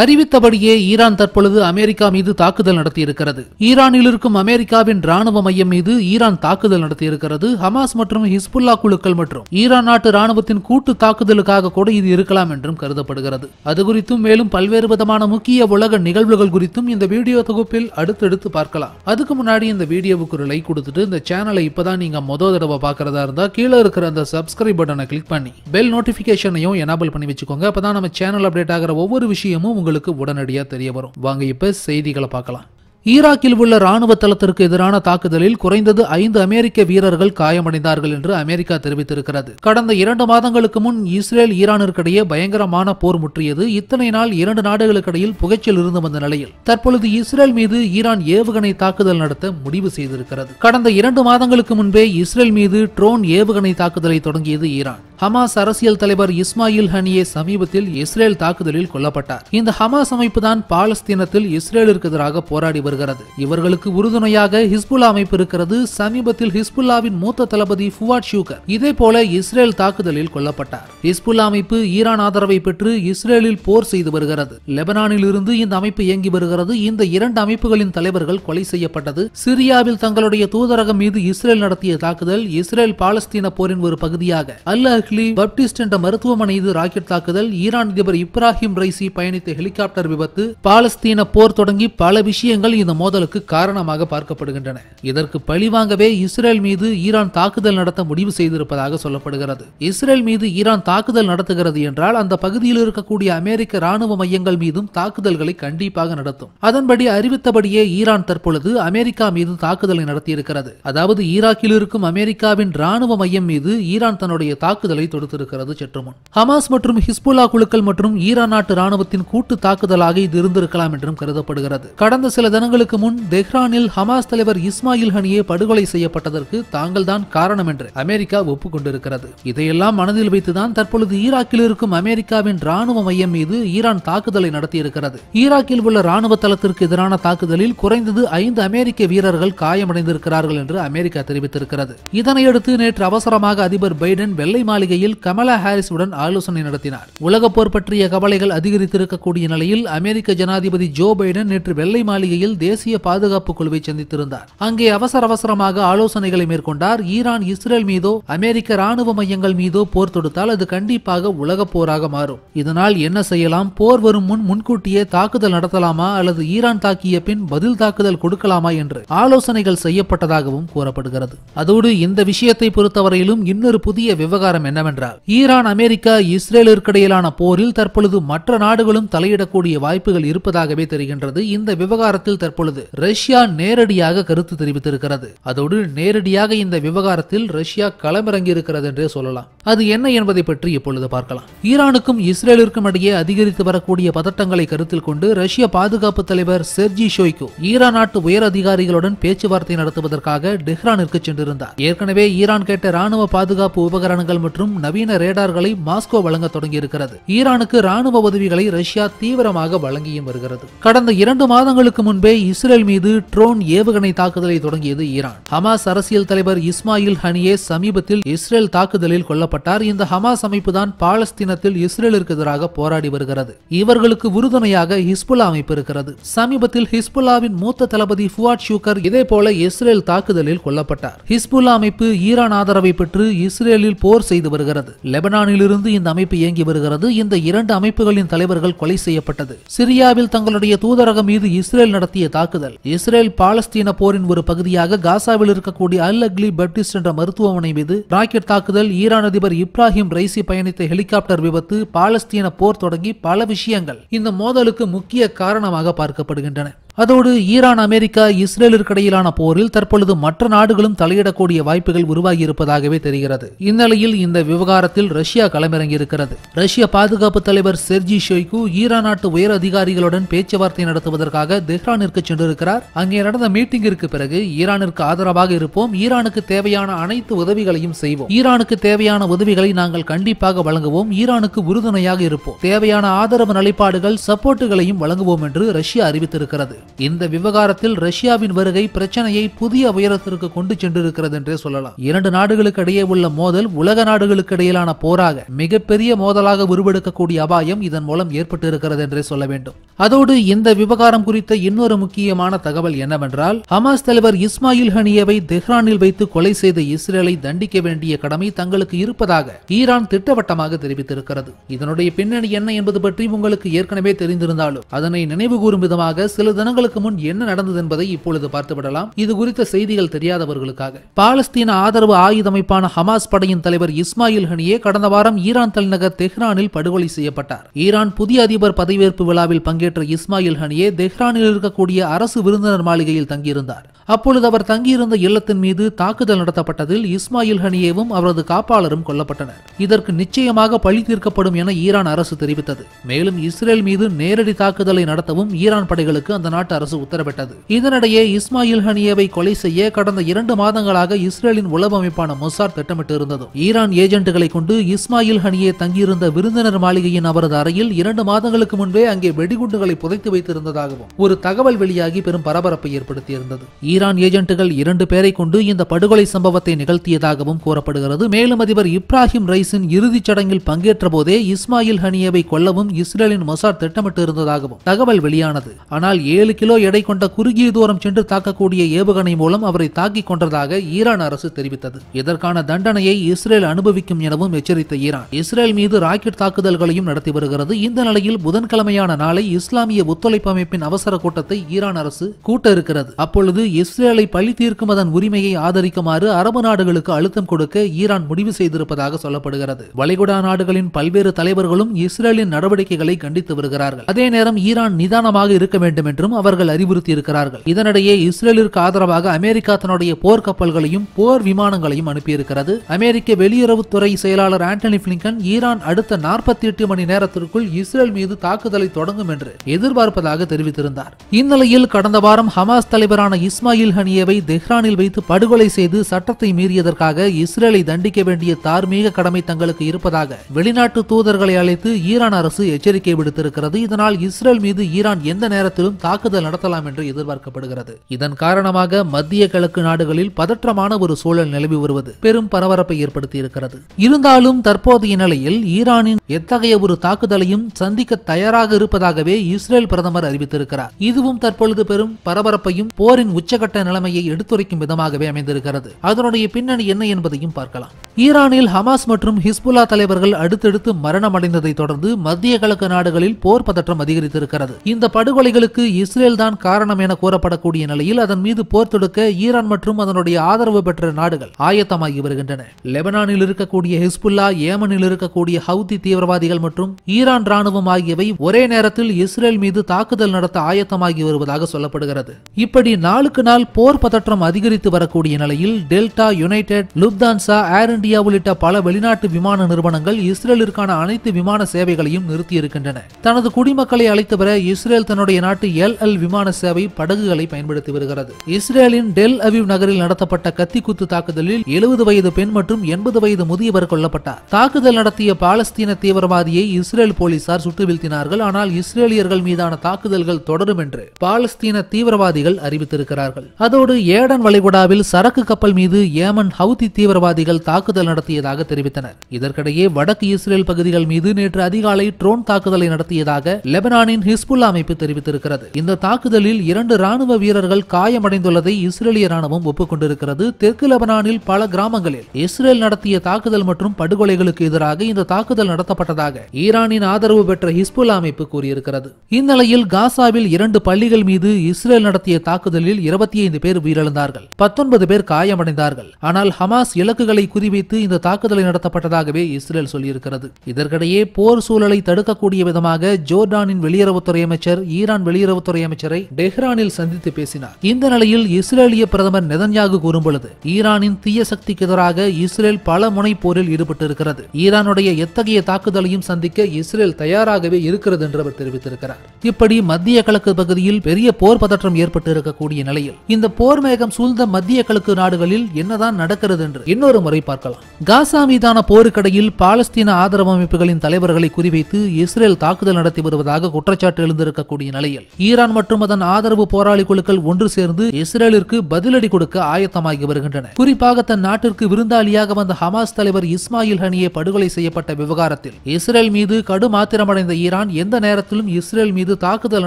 அறிவித்தபடியே Iran தற்பொழுது America மீது தாக்குதல் நடத்தியிருக்கிறது ஈரானில் இருக்கும் அமெரிக்காவின் ராணுவ மையம் மீது ஈரான் தாக்குதல் நடத்தியிருக்கிறது ஹமாஸ் மற்றும் ஹிஸ்புல்லா குழுக்கள் மற்றும் ஈரான் நாட்டு ராணுவத்தின் கூட்டு தாக்குதலுக்காக கூட இது இருக்கலாம் என்றும் கருதப்படுகிறது அது குறித்தும் மேலும் பல்வேறு விதமான முக்கிய உலக நிகழ்வுகள் குறித்தும் இந்த வீடியோ தொகுப்பில் அடுத்தடுத்து பார்க்கலாம் அதுக்கு முன்னாடி இந்த வீடியோவுக்கு ஒரு லைக் கொடுத்துட்டு இந்த சேனலை இப்பதான் நீங்க மொத தடவை பாக்குறதா இருந்தா கீழே இருக்கிற அந்த சப்ஸ்கிரைப் பட்டனை கிளிக் பண்ணி பெல் நோட்டிபிகேஷனையும் எனபிள் பண்ணி வச்சுக்கோங்க அப்பதான் நம்ம சேனல் அப்டேட் ஆகிற ஒவ்வொரு விஷயமும் உங்களுக்கு உடனடியாக தெரிய வரும் வாங்க இப்போ செய்திகளை பார்க்கலாம் ஈராக்கில் உள்ள ராணுவ தளத்திற்கு எதிரான தாக்குதலில் குறைந்தது ஐந்து அமெரிக்க வீரர்கள் காயமடைந்தார்கள் என்று அமெரிக்கா தெரிவித்திருக்கிறது கடந்த இரண்டு மாதங்களுக்கு முன் இஸ்ரேல் ஈரானிற்கிடையே பயங்கரமான போர் முற்றியது இத்தனை நாள் இரண்டு நாடுகளுக்கிடையில் புகைச்சல் இருந்து வந்த நிலையில் தற்பொழுது இஸ்ரேல் மீது ஈரான் ஏவுகணை தாக்குதல் நடத்த முடிவு செய்திருக்கிறது கடந்த இரண்டு மாதங்களுக்கு முன்பே இஸ்ரேல் மீது ட்ரோன் ஏவுகணை தாக்குதலை தொடங்கியது ஈரான் ஹமாஸ் அரசியல் தலைவர் இஸ்மாயில் ஹனியே சமீபத்தில் இஸ்ரேல் தாக்குதலில் கொல்லப்பட்டார் இந்த ஹமாஸ் அமைப்பு தான் பாலஸ்தீனத்தில் இஸ்ரேலிற்கு எதிராக போராடி வருகிறது இவர்களுக்கு உறுதுணையாக ஹிஸ்புல்லா அமைப்பு இருக்கிறது சமீபத்தில் ஹிஸ்புல்லாவின் மூத்த தளபதி ஃபுவாட் ஷூகர் இதே போல இஸ்ரேல் தாக்குதலில் கொல்லப்பட்டார் ஹிஸ்புல்லா அமைப்பு ஈரான் ஆதரவை பெற்று இஸ்ரேலில் போர் செய்து வருகிறது லெபனானில் இருந்து இந்த அமைப்பு இயங்கி வருகிறது இந்த இரண்டு அமைப்புகளின் தலைவர்கள் கொலை செய்யப்பட்டது சிரியாவில் தங்களுடைய தூதரகம் மீது இஸ்ரேல் நடத்திய தாக்குதல் இஸ்ரேல் பாலஸ்தீன போரின் ஒரு பகுதியாக அல் அஹ்லி பப்டிஸ்ட் என்ற மருத்துவமனை மீது ராக்கெட் தாக்குதல் ஈரான் அதிபர் இப்ராஹிம் ரைசி பயணித்த ஹெலிகாப்டர் விபத்து பாலஸ்தீன போர் தொடங்கி பல விஷயங்கள் இந்த மோதலுக்கு காரணமாக பார்க்கப்படுகின்றன இதற்கு பழிவாங்கவே இஸ்ரேல் மீது ஈரான் தாக்குதல் நடத்த முடிவு செய்திருப்பதாக சொல்லப்படுகிறது இஸ்ரேல் மீது ஈரான் தாக்குதல் நடத்துகிறது என்றால் அந்த பகுதியில் இருக்கக்கூடிய அமெரிக்க ராணுவ மையங்கள் மீதும் தாக்குதல்களை கண்டிப்பாக நடத்தும் அதன்படி அறிவித்தபடியே ஈரான் தற்பொழுது அமெரிக்கா மீது தாக்குதலை நடத்தியிருக்கிறது அதாவது ஈராக்கில் இருக்கும் அமெரிக்காவின் ராணுவ மையம் மீது ஈரான் தன்னுடைய தாக்குதலை தொடுத்திருக்கிறது சற்றுமுன் ஹமாஸ் மற்றும் ஹிஸ்புல்லா குழுக்கள் மற்றும் ஈரான் நாட்டு ராணுவத்தின் கூட்டு தாக்குதலாக இது இருந்திருக்கலாம் என்றும் கருதப்படுகிறது கடந்த சில தினங்கள் மாதங்களுக்கு முன் தெஹ்ரானில் ஹமாஸ் தலைவர் இஸ்மாயில் ஹனியே படுகொலை செய்யப்பட்டதற்கு தாங்கள்தான் காரணம் என்று அமெரிக்கா ஒப்புக்கொண்டிருக்கிறது இதையெல்லாம் மனதில் வைத்துதான் தற்பொழுது ஈராக்கில் இருக்கும் அமெரிக்காவின் ராணுவ மையம் மீது ஈரான் தாக்குதலை நடத்தியிருக்கிறது ஈராக்கில் உள்ள ராணுவ தளத்திற்கு எதிரான தாக்குதலில் குறைந்தது ஐந்து அமெரிக்க வீரர்கள் காயமடைந்திருக்கிறார்கள் என்று அமெரிக்கா தெரிவித்திருக்கிறது இதனையடுத்து நேற்று அவசரமாக அதிபர் பைடன் வெள்ளை மாளிகையில் கமலா ஹாரிஸுடன் ஆலோசனை நடத்தினார் உலக போர் பற்றிய கவலைகள் அதிகரித்திருக்கக்கூடிய நிலையில் அமெரிக்க ஜனாதிபதி ஜோ பைடன் நேற்று வெள்ளை மாளிகையில் தேசிய பாதுகாப்பு குழுவை சந்தித்திருந்தார் அங்கே அவசர அவசரமாக ஆலோசனைகளை மேற்கொண்டார் ஈரான் இஸ்ரேல் மீதோ அமெரிக்க ராணுவ மையங்கள் மீதோ போர் தொடுத்தால் அது கண்டிப்பாக உலக போராக மாறும் இதனால் என்ன செய்யலாம் போர் வரும் முன் முன்கூட்டியே தாக்குதல் நடத்தலாமா அல்லது ஈரான் தாக்கிய பின் பதில் தாக்குதல் கொடுக்கலாமா என்று ஆலோசனைகள் செய்யப்பட்டதாகவும் கூறப்படுகிறது அதோடு இந்த விஷயத்தை பொறுத்தவரையிலும் இன்னொரு புதிய விவகாரம் என்னவென்றால் ஈரான் அமெரிக்கா இஸ்ரேலிற்கிடையிலான போரில் தற்பொழுது மற்ற நாடுகளும் தலையிடக்கூடிய வாய்ப்புகள் இருப்பதாகவே தெரிகின்றது இந்த விவகாரத்தில் தற்பொழுது ரஷ்யா நேரடியாக கருத்து தெரிவித்திருக்கிறது அதோடு நேரடியாக இந்த விவகாரத்தில் ரஷ்யா களமிறங்கி இருக்கிறது என்றே சொல்லலாம் அது என்ன என்பதை பற்றி இப்பொழுது பார்க்கலாம் ஈரானுக்கும் இஸ்ரேலிற்கும் இடையே அதிகரித்து வரக்கூடிய பதட்டங்களை கருத்தில் கொண்டு ரஷ்ய பாதுகாப்பு தலைவர் செர்ஜி ஷோய்கு ஈரான் நாட்டு உயர் அதிகாரிகளுடன் பேச்சுவார்த்தை நடத்துவதற்காக டெஹ்ரானிற்கு சென்றிருந்தார் ஏற்கனவே ஈரான் கேட்ட ராணுவ பாதுகாப்பு உபகரணங்கள் மற்றும் நவீன ரேடார்களை மாஸ்கோ வழங்க தொடங்கியிருக்கிறது ஈரானுக்கு ராணுவ உதவிகளை ரஷ்யா தீவிரமாக வழங்கியும் வருகிறது கடந்த இரண்டு மாதங்களுக்கு முன்பே இஸ்ரேல் மீது ட்ரோன் ஏவுகணை தாக்குதலை தொடங்கியது ஈரான் ஹமாஸ் அரசியல் தலைவர் இஸ்மாயில் ஹனியே சமீபத்தில் இஸ்ரேல் தாக்குதலில் கொல்லப்பட்டார் இந்த ஹமாஸ் அமைப்பு தான் பாலஸ்தீனத்தில் இஸ்ரேலுக்கு எதிராக போராடி வருகிறது இவர்களுக்கு உறுதுணையாக ஹிஸ்புல்லா அமைப்பு இருக்கிறது சமீபத்தில் ஹிஸ்புல்லாவின் மூத்த தளபதி ஃபுவாட் ஷூக்கர் இதே போல இஸ்ரேல் தாக்குதலில் கொல்லப்பட்டார் ஹிஸ்புல்லா அமைப்பு ஈரான் ஆதரவை பெற்று இஸ்ரேலில் போர் செய்து வருகிறது லெபனானிலிருந்து இந்த அமைப்பு இயங்கி வருகிறது இந்த இரண்டு அமைப்புகளின் தலைவர்கள் கொலை செய்யப்பட்டது சிரியாவில் தங்களுடைய தூதரகம் மீது இஸ்ரேல் நடத்திய தாக்குதல் இஸ்ரேல் பாலஸ்தீன போரின் ஒரு பகுதியாக காசாவில் இருக்கக்கூடிய அல் அக்லி பெப்டிஸ்ட் என்ற மருத்துவமனை மீது ராக்கெட் தாக்குதல் ஈரான் அதிபர் இப்ராஹிம் ரைசி பயணித்த ஹெலிகாப்டர் விபத்து பாலஸ்தீன போர் தொடங்கி பல விஷயங்கள் இந்த மோதலுக்கு முக்கிய காரணமாக பார்க்கப்படுகின்றன அதோடு ஈரான் அமெரிக்கா இஸ்ரேலிற்கு இடையிலான போரில் தற்பொழுது மற்ற நாடுகளும் தலையிடக்கூடிய வாய்ப்புகள் உருவாகியிருப்பதாகவே தெரிகிறது இந்நிலையில் இந்த விவகாரத்தில் ரஷ்யா களமிறங்கியிருக்கிறது ரஷ்ய பாதுகாப்பு தலைவர் செர்ஜி ஷோய்கு ஈரான் நாட்டு உயர் அதிகாரிகளுடன் பேச்சுவார்த்தை நடத்துவதற்காக தெஹ்ரானிற்கு சென்றிருக்கிறார் அங்கே நடந்த மீட்டிங்கிற்கு பிறகு ஈரானிற்கு ஆதரவாக இருப்போம் ஈரானுக்கு தேவையான அனைத்து உதவிகளையும் செய்வோம் ஈரானுக்கு தேவையான உதவிகளை நாங்கள் கண்டிப்பாக வழங்குவோம் ஈரானுக்கு உறுதுணையாக இருப்போம் தேவையான ஆதரவு நிலைப்பாடுகள் சப்போர்ட்டுகளையும் வழங்குவோம் என்று ரஷ்யா அறிவித்திருக்கிறது இந்த விவகாரத்தில் ரஷ்யாவின் வருகை பிரச்சனையை புதிய உயரத்திற்கு கொண்டு சென்றிருக்கிறது என்றே சொல்லலாம் இரண்டு நாடுகளுக்கு இடையே உள்ள மோதல் உலக நாடுகளுக்கு இடையிலான போராக மிகப்பெரிய மோதலாக உருவெடுக்கக்கூடிய அபாயம் இதன் மூலம் ஏற்பட்டிருக்கிறது என்றே சொல்ல வேண்டும் அதோடு இந்த விவகாரம் குறித்த இன்னொரு முக்கியமான தகவல் என்னவென்றால் ஹமாஸ் தலைவர் இஸ்மாயில் ஹனியவை தெஹ்ரானில் வைத்து கொலை செய்த இஸ்ரேலை தண்டிக்க வேண்டிய கடமை தங்களுக்கு இருப்பதாக ஈரான் திட்டவட்டமாக தெரிவித்திருக்கிறது இதனுடைய பின்னணி என்ன என்பது பற்றி உங்களுக்கு ஏற்கனவே தெரிந்திருந்தாலும் அதனை நினைவு கூறும் விதமாக சில தினங்கள் தங்களுக்கு முன் என்ன நடந்தது என்பதை இப்பொழுது பார்த்துவிடலாம் இது குறித்த செய்திகள் தெரியாதவர்களுக்காக பாலஸ்தீன ஆதரவு ஆயுத அமைப்பான ஹமாஸ் படையின் தலைவர் இஸ்மாயில் ஹனியே கடந்த வாரம் ஈரான் தலைநகர் தெஹ்ரானில் படுகொலை செய்யப்பட்டார் ஈரான் புதிய அதிபர் பதவியேற்பு விழாவில் பங்கேற்ற இஸ்மாயில் ஹனியே தெஹ்ரானில் இருக்கக்கூடிய அரசு விருந்தினர் மாளிகையில் தங்கியிருந்தார் அப்பொழுது அவர் தங்கியிருந்த இல்லத்தின் மீது தாக்குதல் நடத்தப்பட்டதில் இஸ்மாயில் ஹனியேவும் அவரது காப்பாளரும் கொல்லப்பட்டனர் இதற்கு நிச்சயமாக பழி தீர்க்கப்படும் என ஈரான் அரசு தெரிவித்தது மேலும் இஸ்ரேல் மீது நேரடி தாக்குதலை நடத்தவும் ஈரான் படைகளுக்கு அந்த அந்நாட்டு அரசு உத்தரவிட்டது இதனிடையே இஸ்மாயில் ஹனியவை கொலை செய்ய கடந்த இரண்டு மாதங்களாக இஸ்ரேலின் உளவு அமைப்பான மொசார் திட்டமிட்டு இருந்தது ஈரான் ஏஜென்ட்டுகளை கொண்டு இஸ்மாயில் ஹனியே தங்கியிருந்த விருந்தினர் மாளிகையின் அவரது அறையில் இரண்டு மாதங்களுக்கு முன்பே அங்கே வெடிகுண்டுகளை புதைத்து வைத்திருந்ததாகவும் ஒரு தகவல் வெளியாகி பெரும் பரபரப்பை ஏற்படுத்தியிருந்தது ஈரான் ஏஜென்ட்டுகள் இரண்டு பேரை கொண்டு இந்த படுகொலை சம்பவத்தை நிகழ்த்தியதாகவும் கூறப்படுகிறது மேலும் அதிபர் இப்ராஹிம் ரைஸின் இறுதிச் சடங்கில் பங்கேற்ற போதே இஸ்மாயில் ஹனியவை கொல்லவும் இஸ்ரேலின் மொசார் திட்டமிட்டு இருந்ததாகவும் தகவல் வெளியானது ஆனால் ஏழு ஏழு கிலோ எடை கொண்ட குறுகிய தூரம் சென்று தாக்கக்கூடிய ஏவுகணை மூலம் அவரை தாக்கிக் கொண்டதாக ஈரான் அரசு தெரிவித்தது இதற்கான தண்டனையை இஸ்ரேல் அனுபவிக்கும் எனவும் எச்சரித்த ஈரான் இஸ்ரேல் மீது ராக்கெட் தாக்குதல்களையும் நடத்தி வருகிறது இந்த நிலையில் புதன்கிழமையான நாளை இஸ்லாமிய ஒத்துழைப்பு அமைப்பின் அவசர கூட்டத்தை ஈரான் அரசு கூட்ட இருக்கிறது அப்பொழுது இஸ்ரேலை பழி தீர்க்கும் அதன் உரிமையை ஆதரிக்குமாறு அரபு நாடுகளுக்கு அழுத்தம் கொடுக்க ஈரான் முடிவு செய்திருப்பதாக சொல்லப்படுகிறது வளைகுடா நாடுகளின் பல்வேறு தலைவர்களும் இஸ்ரேலின் நடவடிக்கைகளை கண்டித்து வருகிறார்கள் அதே நேரம் ஈரான் நிதானமாக இருக்க வேண்டும் என்றும் அவர்கள் அறிவுறுத்தி இருக்கிறார்கள் இதனிடையே இஸ்ரேலிற்கு ஆதரவாக அமெரிக்கா தன்னுடைய போர்க்கப்பல்களையும் போர் விமானங்களையும் அனுப்பியிருக்கிறது அமெரிக்க வெளியுறவுத்துறை செயலாளர் ஆண்டனி பிளிங்கன் ஈரான் அடுத்த நாற்பத்தி எட்டு மணி நேரத்திற்குள் இஸ்ரேல் மீது தாக்குதலை தொடங்கும் என்று எதிர்பார்ப்பதாக தெரிவித்திருந்தார் இந்நிலையில் கடந்த வாரம் ஹமாஸ் தலைவரான இஸ்மாயில் ஹனியவை தெஹ்ரானில் வைத்து படுகொலை செய்து சட்டத்தை மீறியதற்காக இஸ்ரேலை தண்டிக்க வேண்டிய தார்மீக கடமை தங்களுக்கு இருப்பதாக வெளிநாட்டு தூதர்களை அழைத்து ஈரான் அரசு எச்சரிக்கை விடுத்திருக்கிறது இதனால் இஸ்ரேல் மீது ஈரான் எந்த நேரத்திலும் தாக்குதல் தாக்குதல் நடத்தலாம் என்று எதிர்பார்க்கப்படுகிறது இதன் காரணமாக மத்திய கிழக்கு நாடுகளில் பதற்றமான ஒரு சூழல் நிலவி வருவது பெரும் பரபரப்பை ஏற்படுத்தி இருந்தாலும் தற்போதைய நிலையில் ஈரானின் எத்தகைய ஒரு தாக்குதலையும் சந்திக்க தயாராக இருப்பதாகவே இஸ்ரேல் பிரதமர் அறிவித்திருக்கிறார் இதுவும் தற்பொழுது பெரும் பரபரப்பையும் போரின் உச்சகட்ட நிலைமையை எடுத்துரைக்கும் விதமாகவே அமைந்திருக்கிறது அதனுடைய பின்னணி என்ன என்பதையும் பார்க்கலாம் ஈரானில் ஹமாஸ் மற்றும் ஹிஸ்புல்லா தலைவர்கள் அடுத்தடுத்து மரணமடைந்ததை தொடர்ந்து மத்திய கிழக்கு நாடுகளில் போர் பதற்றம் அதிகரித்திருக்கிறது இந்த படுகொலைகளுக்கு இஸ்ரேல் இஸ்ரேல் தான் காரணம் என கூறப்படக்கூடிய நிலையில் அதன் மீது போர் தொடுக்க ஈரான் மற்றும் அதனுடைய ஆதரவு பெற்ற நாடுகள் ஆயத்தமாகி வருகின்றன லெபனானில் இருக்கக்கூடிய ஹிஸ்புல்லா ஏமனில் இருக்கக்கூடிய ஹவுதி தீவிரவாதிகள் மற்றும் ஈரான் ராணுவம் ஆகியவை ஒரே நேரத்தில் இஸ்ரேல் மீது தாக்குதல் நடத்த ஆயத்தமாகி வருவதாக சொல்லப்படுகிறது இப்படி நாளுக்கு நாள் போர் பதற்றம் அதிகரித்து வரக்கூடிய நிலையில் Delta United Lufthansa Air India உள்ளிட்ட பல வெளிநாட்டு விமான நிறுவனங்கள் இஸ்ரேலிற்கான அனைத்து விமான சேவைகளையும் நிறுத்தியிருக்கின்றன தனது குடிமக்களை அழைத்து வர இஸ்ரேல் தன்னுடைய நாட்டு எல் எல் இஸ்ரேல் விமான சேவை படகுகளை பயன்படுத்தி வருகிறது இஸ்ரேலின் டெல் அவிவ் நகரில் நடத்தப்பட்ட கத்தி குத்து தாக்குதலில் எழுபது வயது பெண் மற்றும் எண்பது வயது முதியவர் கொல்லப்பட்டார் தாக்குதல் நடத்திய பாலஸ்தீன தீவிரவாதியை இஸ்ரேல் போலீசார் சுட்டு வீழ்த்தினார்கள் ஆனால் இஸ்ரேலியர்கள் மீதான தாக்குதல்கள் தொடரும் என்று பாலஸ்தீன தீவிரவாதிகள் அறிவித்திருக்கிறார்கள் அதோடு ஏடன் வளைகுடாவில் சரக்கு கப்பல் மீது ஏமன் ஹவுதி தீவிரவாதிகள் தாக்குதல் நடத்தியதாக தெரிவித்தனர் இதற்கிடையே வடக்கு இஸ்ரேல் பகுதிகள் மீது நேற்று அதிகாலை ட்ரோன் தாக்குதலை நடத்தியதாக லெபனானின் ஹிஸ்புல்லா அமைப்பு தெரிவித்திருக்கிறது இந்த தாக்குதலில் இரண்டு ராணுவ வீரர்கள் காயமடைந்துள்ளதை இஸ்ரேலிய ராணுவம் ஒப்புக்கொண்டிருக்கிறது தெற்கு லெபனானில் பல கிராமங்களில் இஸ்ரேல் நடத்திய தாக்குதல் மற்றும் படுகொலைகளுக்கு எதிராக இந்த தாக்குதல் நடத்தப்பட்டதாக ஈரானின் ஆதரவு பெற்ற ஹிஸ்புல் அமைப்பு கூறியிருக்கிறது இந்நிலையில் காசாவில் இரண்டு பள்ளிகள் மீது இஸ்ரேல் நடத்திய தாக்குதலில் இருபத்தி ஐந்து பேர் உயிரிழந்தார்கள் பத்தொன்பது பேர் காயமடைந்தார்கள் ஆனால் ஹமாஸ் இலக்குகளை குறிவைத்து இந்த தாக்குதலை நடத்தப்பட்டதாகவே இஸ்ரேல் சொல்லியிருக்கிறது இதற்கிடையே போர் சூழலை தடுக்கக்கூடிய விதமாக ஜோர்டானின் வெளியுறவுத்துறை அமைச்சர் ஈரான் வெளியுறவுத்துறை அமைச்சரை டெஹ்ரானில் சந்தித்து பேசினார் இந்த நிலையில் இஸ்ரேலிய பிரதமர் நெதன்யாகு கூறும் பொழுது ஈரானின் தீய சக்திக்கு எதிராக இஸ்ரேல் பல முனை போரில் ஈடுபட்டிருக்கிறது ஈரானுடைய எத்தகைய தாக்குதலையும் சந்திக்க இஸ்ரேல் தயாராகவே இருக்கிறது என்று அவர் தெரிவித்திருக்கிறார் இப்படி மத்திய கிழக்கு பகுதியில் பெரிய போர் பதற்றம் ஏற்பட்டிருக்கக்கூடிய நிலையில் இந்த போர் மேகம் சூழ்ந்த மத்திய கிழக்கு நாடுகளில் என்னதான் நடக்கிறது என்று இன்னொரு முறை பார்க்கலாம் காசா மீதான போருக்கடையில் பாலஸ்தீன ஆதரவு அமைப்புகளின் தலைவர்களை குறிவைத்து இஸ்ரேல் தாக்குதல் நடத்தி வருவதாக குற்றச்சாட்டு எழுந்திருக்கக்கூடிய நிலையில் ஈரான் ஈரான் மற்றும் அதன் ஆதரவு போராளி குழுக்கள் ஒன்று சேர்ந்து இஸ்ரேலிற்கு பதிலடி கொடுக்க ஆயத்தமாகி வருகின்றன குறிப்பாக தன் நாட்டிற்கு விருந்தாளியாக வந்த ஹமாஸ் தலைவர் இஸ்மாயில் ஹனியே படுகொலை செய்யப்பட்ட விவகாரத்தில் இஸ்ரேல் மீது கடும் ஆத்திரமடைந்த ஈரான் எந்த நேரத்திலும் இஸ்ரேல் மீது தாக்குதல்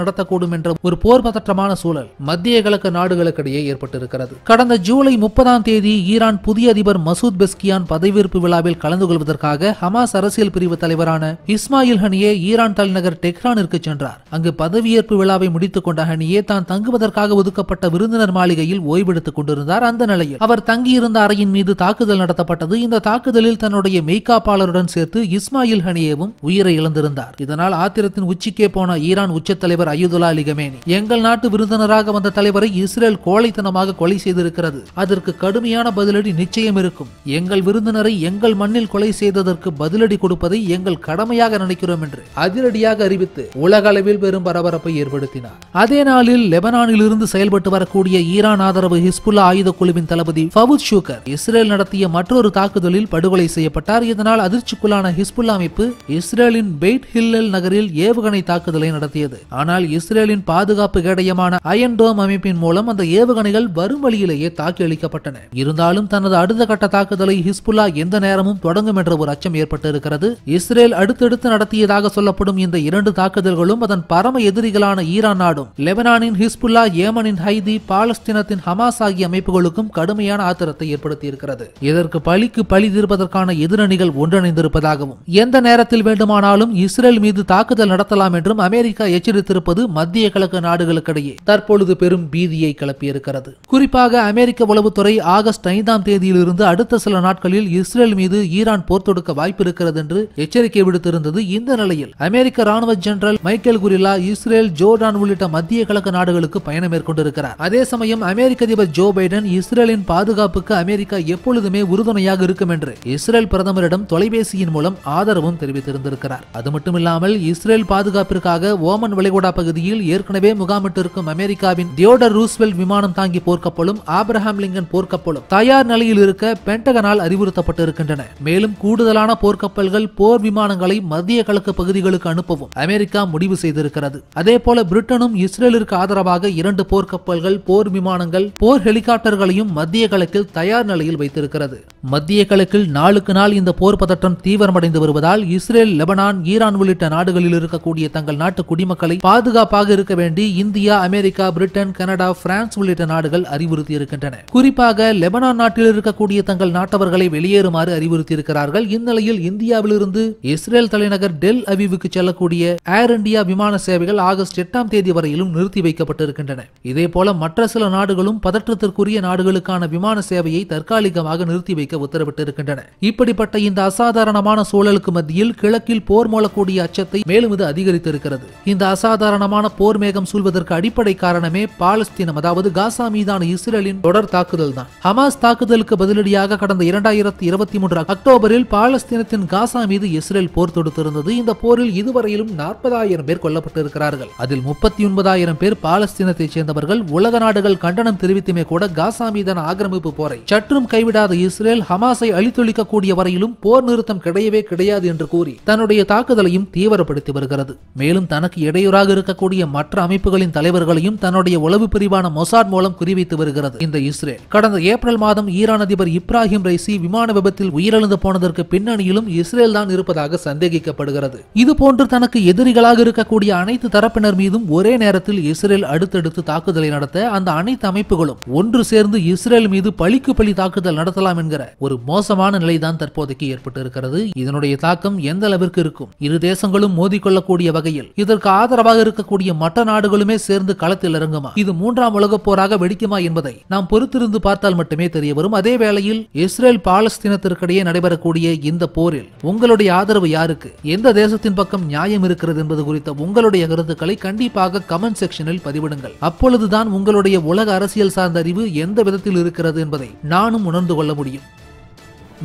நடத்தக்கூடும் என்ற ஒரு போர் பதற்றமான சூழல் மத்திய கிழக்கு நாடுகளுக்கிடையே ஏற்பட்டிருக்கிறது கடந்த ஜூலை முப்பதாம் தேதி ஈரான் புதிய அதிபர் மசூத் பெஸ்கியான் பதவியேற்பு விழாவில் கலந்து கொள்வதற்காக ஹமாஸ் அரசியல் பிரிவு தலைவரான இஸ்மாயில் ஹனியே ஈரான் தலைநகர் டெஹ்ரானிற்கு சென்றார் அங்கு பதவியேற்பு விழாவை முடித்து சிரித்துக் கொண்ட ஹனியே தான் தங்குவதற்காக ஒதுக்கப்பட்ட விருந்தினர் மாளிகையில் ஓய்வெடுத்துக் கொண்டிருந்தார் அந்த நிலையில் அவர் தங்கியிருந்த அறையின் மீது தாக்குதல் நடத்தப்பட்டது இந்த தாக்குதலில் தன்னுடைய மெய்காப்பாளருடன் சேர்த்து இஸ்மாயில் ஹனியேவும் உயிரை இழந்திருந்தார் இதனால் ஆத்திரத்தின் உச்சிக்கே போன ஈரான் உச்ச தலைவர் அயுதுல்லா அலிகமேனி எங்கள் நாட்டு விருந்தினராக வந்த தலைவரை இஸ்ரேல் கோழைத்தனமாக கொலை செய்திருக்கிறது அதற்கு கடுமையான பதிலடி நிச்சயம் இருக்கும் எங்கள் விருந்தினரை எங்கள் மண்ணில் கொலை செய்ததற்கு பதிலடி கொடுப்பதை எங்கள் கடமையாக நினைக்கிறோம் என்று அதிரடியாக அறிவித்து உலக அளவில் பெரும் பரபரப்பை ஏற்படுத்தினார் அதே நாளில் லெபனானிலிருந்து செயல்பட்டு வரக்கூடிய ஈரான் ஆதரவு ஹிஸ்புல்லா ஆயுத குழுவின் தளபதி ஃபவுத் ஷூகர் இஸ்ரேல் நடத்திய மற்றொரு தாக்குதலில் படுகொலை செய்யப்பட்டார் இதனால் அதிர்ச்சிக்குள்ளான ஹிஸ்புல்லா அமைப்பு இஸ்ரேலின் பெய்ட் ஹில்லல் நகரில் ஏவுகணை தாக்குதலை நடத்தியது ஆனால் இஸ்ரேலின் பாதுகாப்பு கேடயமான அயன் டோம் அமைப்பின் மூலம் அந்த ஏவுகணைகள் வரும் வழியிலேயே தாக்கி அளிக்கப்பட்டன இருந்தாலும் தனது அடுத்த கட்ட தாக்குதலை ஹிஸ்புல்லா எந்த நேரமும் தொடங்கும் என்ற ஒரு அச்சம் ஏற்பட்டிருக்கிறது இஸ்ரேல் அடுத்தடுத்து நடத்தியதாக சொல்லப்படும் இந்த இரண்டு தாக்குதல்களும் அதன் பரம எதிரிகளான ஈரான் நாடும் காணும் லெபனானின் ஹிஸ்புல்லா ஏமனின் ஹைதி பாலஸ்தீனத்தின் ஹமாஸ் ஆகிய அமைப்புகளுக்கும் கடுமையான ஆத்திரத்தை ஏற்படுத்தியிருக்கிறது இதற்கு பழிக்கு பழி தீர்ப்பதற்கான எதிரணிகள் ஒன்றிணைந்திருப்பதாகவும் எந்த நேரத்தில் வேண்டுமானாலும் இஸ்ரேல் மீது தாக்குதல் நடத்தலாம் என்றும் அமெரிக்கா எச்சரித்திருப்பது மத்திய கிழக்கு நாடுகளுக்கிடையே தற்பொழுது பெரும் பீதியை கிளப்பியிருக்கிறது குறிப்பாக அமெரிக்க உளவுத்துறை ஆகஸ்ட் ஐந்தாம் தேதியிலிருந்து அடுத்த சில நாட்களில் இஸ்ரேல் மீது ஈரான் போர் தொடுக்க வாய்ப்பிருக்கிறது என்று எச்சரிக்கை விடுத்திருந்தது இந்த நிலையில் அமெரிக்க ராணுவ general Michael Kurilla Israel Jordan உள்ளிட்ட மத்திய கிழக்கு நாடுகளுக்கு பயணம் மேற்கொண்டிருக்கிறார் அதே சமயம் அமெரிக்க அதிபர் ஜோ பைடன் இஸ்ரேலின் பாதுகாப்புக்கு அமெரிக்கா எப்பொழுதுமே உறுதுணையாக இருக்கும் என்று இஸ்ரேல் பிரதமரிடம் தொலைபேசியின் மூலம் ஆதரவும் தெரிவித்திருந்திருக்கிறார் அது மட்டுமில்லாமல் இஸ்ரேல் பாதுகாப்பிற்காக ஓமன் வளைகுடா பகுதியில் ஏற்கனவே முகாமிட்டிருக்கும் அமெரிக்காவின் தியோடர் ரூஸ்வெல் விமானம் தாங்கி போர்க்கப்பலும் ஆப்ரஹாம் லிங்கன் போர்க்கப்பலும் தயார் நிலையில் இருக்க பென்டகனால் அறிவுறுத்தப்பட்டிருக்கின்றன மேலும் கூடுதலான போர்க்கப்பல்கள் போர் விமானங்களை மத்திய கிழக்கு பகுதிகளுக்கு அனுப்பவும் அமெரிக்கா முடிவு செய்திருக்கிறது அதே போல பிரிட்டனும் இஸ்ரேலிற்கு ஆதரவாக இரண்டு போர்க்கப்பல்கள் போர் விமானங்கள் போர் ஹெலிகாப்டர்களையும் மத்திய கிழக்கில் தயார் நிலையில் வைத்திருக்கிறது மத்திய கிழக்கில் நாளுக்கு நாள் இந்த போர் பதற்றம் தீவிரமடைந்து வருவதால் இஸ்ரேல் லெபனான் ஈரான் உள்ளிட்ட நாடுகளில் இருக்கக்கூடிய தங்கள் நாட்டு குடிமக்களை பாதுகாப்பாக இருக்க வேண்டி India America Britain Canada France உள்ளிட்ட நாடுகள் அறிவுறுத்தியிருக்கின்றன குறிப்பாக லெபனான் நாட்டில் இருக்கக்கூடிய தங்கள் நாட்டவர்களை வெளியேறுமாறு அறிவுறுத்தியிருக்கிறார்கள் இந்நிலையில் இந்தியாவிலிருந்து இஸ்ரேல் தலைநகர் டெல் அவிவுக்கு செல்லக்கூடிய ஏர் இந்தியா விமான சேவைகள் ஆகஸ்ட் எட்டாம் தேதி வரை வரையிலும் நிறுத்தி வைக்கப்பட்டிருக்கின்றன இதே போல மற்ற சில நாடுகளும் பதற்றத்திற்குரிய நாடுகளுக்கான விமான சேவையை தற்காலிகமாக நிறுத்தி வைக்க உத்தரவிட்டிருக்கின்றன இப்படிப்பட்ட இந்த அசாதாரணமான சூழலுக்கு மத்தியில் கிழக்கில் போர் மூலக்கூடிய அச்சத்தை மேலும் இது அதிகரித்திருக்கிறது இந்த அசாதாரணமான போர் மேகம் சூழ்வதற்கு அடிப்படை காரணமே பாலஸ்தீனம் அதாவது காசா மீதான இஸ்ரேலின் தொடர் தாக்குதல் தான் ஹமாஸ் தாக்குதலுக்கு பதிலடியாக கடந்த இரண்டாயிரத்தி இருபத்தி மூன்று அக்டோபரில் பாலஸ்தீனத்தின் காசா மீது இஸ்ரேல் போர் தொடுத்திருந்தது இந்த போரில் இதுவரையிலும் நாற்பதாயிரம் பேர் கொல்லப்பட்டிருக்கிறார்கள் அதில் முப்பத்தி ஒன்பதாயிரம் பேர் பாலஸ்தீனத்தைச் சேர்ந்தவர்கள் உலக நாடுகள் கண்டனம் தெரிவித்துமே கூட காசா மீதான ஆக்கிரமிப்பு போரை சற்றும் கைவிடாத இஸ்ரேல் ஹமாஸை அழித்தொழிக்க கூடிய வரையிலும் போர் நிறுத்தம் கிடையவே கிடையாது என்று கூறி தன்னுடைய தாக்குதலையும் தீவிரப்படுத்தி வருகிறது மேலும் தனக்கு இடையூறாக இருக்கக்கூடிய மற்ற அமைப்புகளின் தலைவர்களையும் தன்னுடைய உளவு பிரிவான மொசாட் மூலம் குறிவைத்து வருகிறது இந்த இஸ்ரேல் கடந்த ஏப்ரல் மாதம் ஈரான் அதிபர் இப்ராஹிம் ரைசி விமான விபத்தில் உயிரிழந்து போனதற்கு பின்னணியிலும் இஸ்ரேல் தான் இருப்பதாக சந்தேகிக்கப்படுகிறது இதுபோன்று தனக்கு எதிரிகளாக இருக்கக்கூடிய அனைத்து தரப்பினர் மீதும் ஒரே நேரத்தில் இஸ்ரேல் அடுத்தடுத்து தாக்குதலை நடத்த அந்த அனைத்து அமைப்புகளும் ஒன்று சேர்ந்து இஸ்ரேல் மீது பழிக்கு பழி தாக்குதல் நடத்தலாம் என்கிற ஒரு மோசமான நிலைதான் தற்போதைக்கு ஏற்பட்டு இருக்கிறது இதனுடைய தாக்கம் எந்த அளவிற்கு இருக்கும் இரு தேசங்களும் மோதிக்கொள்ளக்கூடிய வகையில் இதற்கு ஆதரவாக இருக்கக்கூடிய மற்ற நாடுகளுமே சேர்ந்து களத்தில் இறங்குமா இது மூன்றாம் உலகப் போராக வெடிக்குமா என்பதை நாம் பொறுத்திருந்து பார்த்தால் மட்டுமே தெரிய வரும் அதே வேளையில் இஸ்ரேல் பாலஸ்தீனத்திற்கிடையே நடைபெறக்கூடிய இந்த போரில் உங்களுடைய ஆதரவு யாருக்கு எந்த தேசத்தின் பக்கம் நியாயம் இருக்கிறது என்பது குறித்த உங்களுடைய கருத்துக்களை கண்டிப்பாக கமெண்ட் செக்ஷனில் பதிவிடுங்கள் அப்பொழுதுதான் உங்களுடைய உலக அரசியல் சார்ந்த அறிவு எந்த விதத்தில் இருக்கிறது என்பதை நானும் உணர்ந்து கொள்ள முடியும்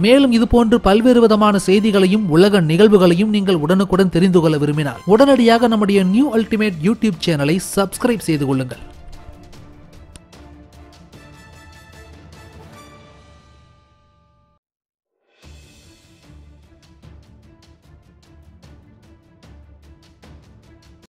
மேலும் இதுபோன்று பல்வேறு விதமான செய்திகளையும் உலக நிகழ்வுகளையும் நீங்கள் உடனுக்குடன் தெரிந்து கொள்ள விரும்பினால் உடனடியாக நம்முடைய நியூ அல்டிமேட் யூடியூப் சேனலை சப்ஸ்கிரைப் செய்து கொள்ளுங்கள்